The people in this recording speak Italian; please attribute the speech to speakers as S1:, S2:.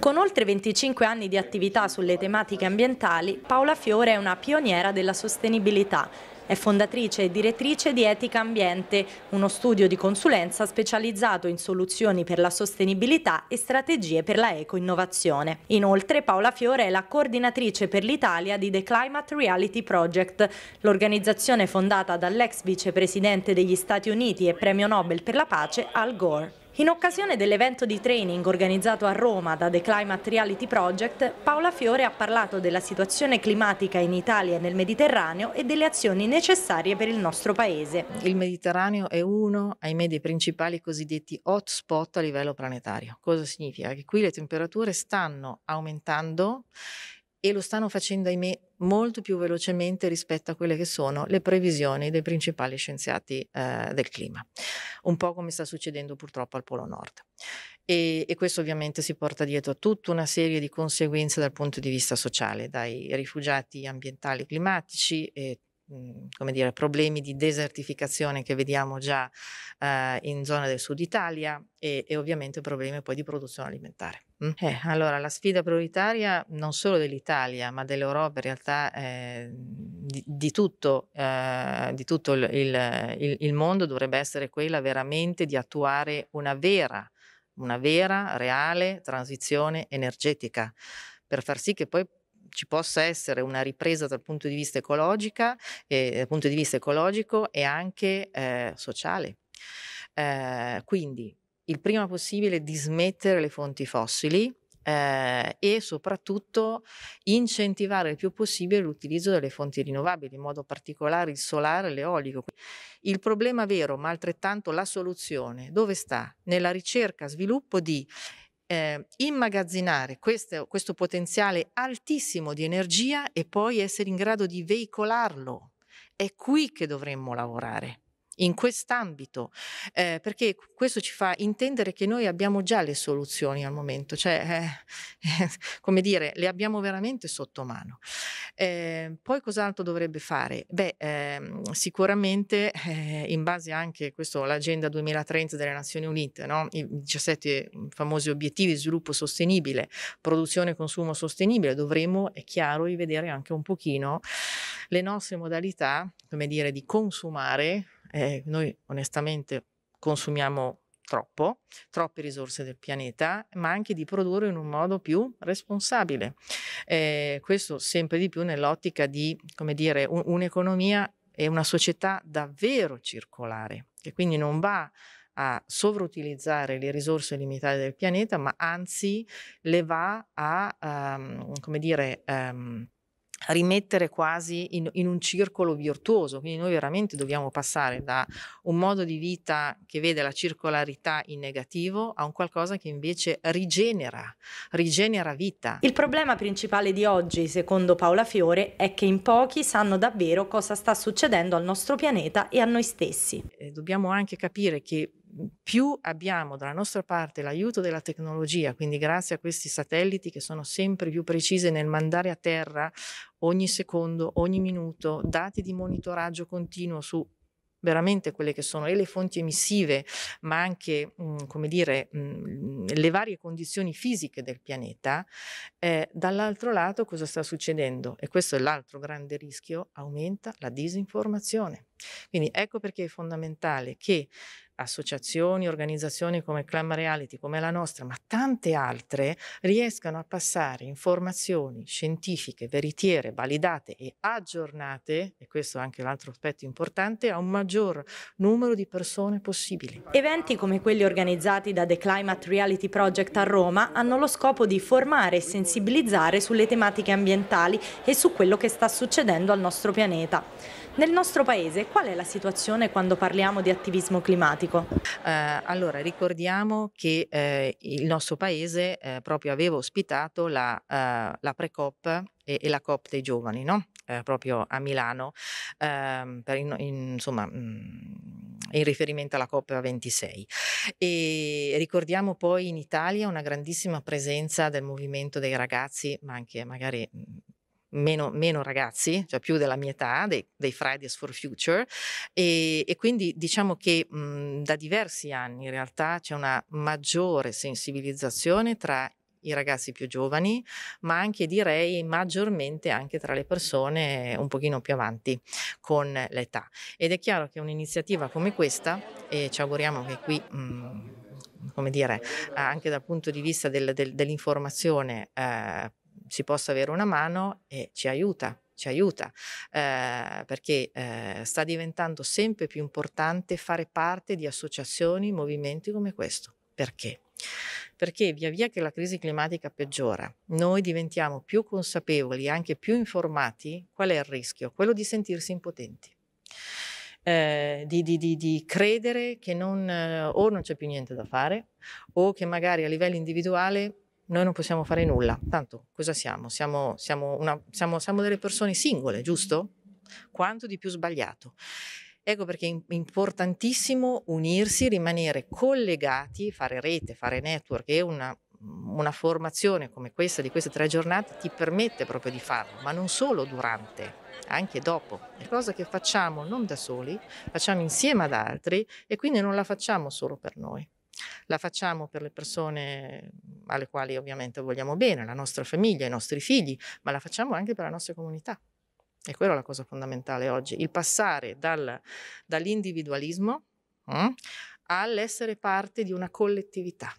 S1: Con oltre 25 anni di attività sulle tematiche ambientali, Paola Fiore è una pioniera della sostenibilità. È fondatrice e direttrice di Etica Ambiente, uno studio di consulenza specializzato in soluzioni per la sostenibilità e strategie per la eco-innovazione. Inoltre Paola Fiore è la coordinatrice per l'Italia di The Climate Reality Project, l'organizzazione fondata dall'ex vicepresidente degli Stati Uniti e premio Nobel per la pace Al Gore. In occasione dell'evento di training organizzato a Roma da The Climate Reality Project, Paola Fiore ha parlato della situazione climatica in Italia e nel Mediterraneo e delle azioni necessarie per il nostro paese. Il Mediterraneo è uno,
S2: ahimè, dei principali cosiddetti hotspot a livello planetario. Cosa significa? Che qui le temperature stanno aumentando e lo stanno facendo, ahimè, molto più velocemente rispetto a quelle che sono le previsioni dei principali scienziati eh, del clima, un po' come sta succedendo purtroppo al Polo Nord. E, e, questo ovviamente si porta dietro a tutta una serie di conseguenze dal punto di vista sociale, dai rifugiati ambientali climatici e Mhmm, come dire, problemi di desertificazione che vediamo già eh, in zone del sud Italia e, e, ovviamente problemi poi di produzione alimentare. Eh, allora, la sfida prioritaria non solo dell'Italia, ma dell'Europa in realtà eh, di, di, tutto, ehm, di tutto il, il, il mondo dovrebbe essere quella veramente di attuare una vera, una vera, reale transizione energetica per far sì che poi ci possa essere una ripresa dal punto di vista, eh, punto di vista ecologico e anche eh, sociale. Eh, quindi il prima possibile di smettere le fonti fossili eh, e soprattutto incentivare il più possibile l'utilizzo delle fonti rinnovabili, in modo particolare il solare e l'eolico. Il problema vero, ma altrettanto la soluzione, dove sta? Nella ricerca, sviluppo di eh, immagazzinare questo, questo potenziale altissimo di energia e poi essere in grado di veicolarlo. È qui che dovremmo lavorare in quest'ambito, eh, perché questo ci fa intendere che noi abbiamo già le soluzioni al momento, cioè, eh, eh, come dire, le abbiamo veramente sotto mano. Eh, poi cos'altro dovrebbe fare? Beh, ehm, sicuramente eh, in base anche questo, all'agenda 2030 delle Nazioni Unite, no? i 17 mm, famosi obiettivi di sviluppo sostenibile, produzione e consumo sostenibile, dovremo, è chiaro, rivedere anche un pochino le nostre modalità, come dire, di consumare eh, noi onestamente consumiamo troppo, troppe risorse del pianeta, ma anche di produrre in un modo più responsabile. Eh, questo sempre di più nell'ottica di, come dire, un, un'economia e una società davvero circolare, che quindi non va a sovrautilizzare le risorse limitate del pianeta, ma anzi le va a, um, come dire, um, rimettere quasi in, in, un circolo virtuoso, quindi noi veramente dobbiamo passare da un modo di vita che vede la circolarità in negativo a un qualcosa che invece rigenera, rigenera vita.
S1: Il problema principale di oggi, secondo Paola Fiore, è che in pochi sanno davvero cosa sta succedendo al nostro pianeta e a noi stessi. E dobbiamo anche capire
S2: che più abbiamo dalla nostra parte l'aiuto della tecnologia, quindi grazie a questi satelliti che sono sempre più precise nel mandare a terra ogni secondo, ogni minuto, dati di monitoraggio continuo su veramente quelle che sono le fonti emissive, ma anche, mh, mm, come dire, mh, mm, le varie condizioni fisiche del pianeta, eh, dall'altro lato cosa sta succedendo? E questo è l'altro grande rischio, aumenta la disinformazione. Quindi ecco perché è fondamentale che associazioni, organizzazioni come Clam Reality, come la nostra, ma tante altre, riescano a passare informazioni scientifiche, veritiere, validate e aggiornate,
S1: e questo è anche l'altro aspetto importante, a un maggior numero di persone possibili. Eventi come quelli organizzati da The Climate Reality Project a Roma hanno lo scopo di formare e sensibilizzare sulle tematiche ambientali e su quello che sta succedendo al nostro pianeta. Nel nostro paese qual è la situazione quando parliamo di attivismo climatico? Eh, allora, ricordiamo che eh, il nostro paese eh, proprio aveva
S2: ospitato la, eh, la pre-COP e, e, la COP dei giovani, no? Eh, proprio a Milano, ehm, per in, in, insomma, mm, in riferimento alla COP26. E ricordiamo poi in Italia una grandissima presenza del movimento dei ragazzi, ma anche magari mm, meno, meno ragazzi, cioè più della mia età, dei, dei Fridays for Future, e, e quindi diciamo che mh, mhmm, da diversi anni in realtà c'è una maggiore sensibilizzazione tra i ragazzi più giovani, ma anche direi maggiormente anche tra le persone un pochino più avanti con l'età. Ed è chiaro che un'iniziativa come questa, e ci auguriamo che qui... Mh, mhmm, come dire, anche dal punto di vista del, del, dell'informazione eh, si possa avere una mano e ci aiuta ci aiuta, eh, perché eh, sta diventando sempre più importante fare parte di associazioni, movimenti come questo. Perché? Perché via via che la crisi climatica peggiora, noi diventiamo più consapevoli, anche più informati, qual è il rischio? Quello di sentirsi impotenti. Eh, di, di, di, di, credere che non, eh, o non c'è più niente da fare o che magari a livello individuale noi non possiamo fare nulla. Tanto cosa siamo? Siamo, siamo, una, siamo, siamo delle persone singole, giusto? Quanto di più sbagliato. Ecco perché è importantissimo unirsi, rimanere collegati, fare rete, fare network e una, una formazione come questa di queste tre giornate ti permette proprio di farlo, ma non solo durante, anche dopo. È cosa che facciamo non da soli, facciamo insieme ad altri e quindi non la facciamo solo per noi. La facciamo per le persone mhmm, alle quali ovviamente vogliamo bene, la nostra famiglia, i nostri figli, ma la facciamo anche per la nostra comunità. E quella è la cosa fondamentale oggi, il passare dal, dall'individualismo hm, all'essere parte di una collettività.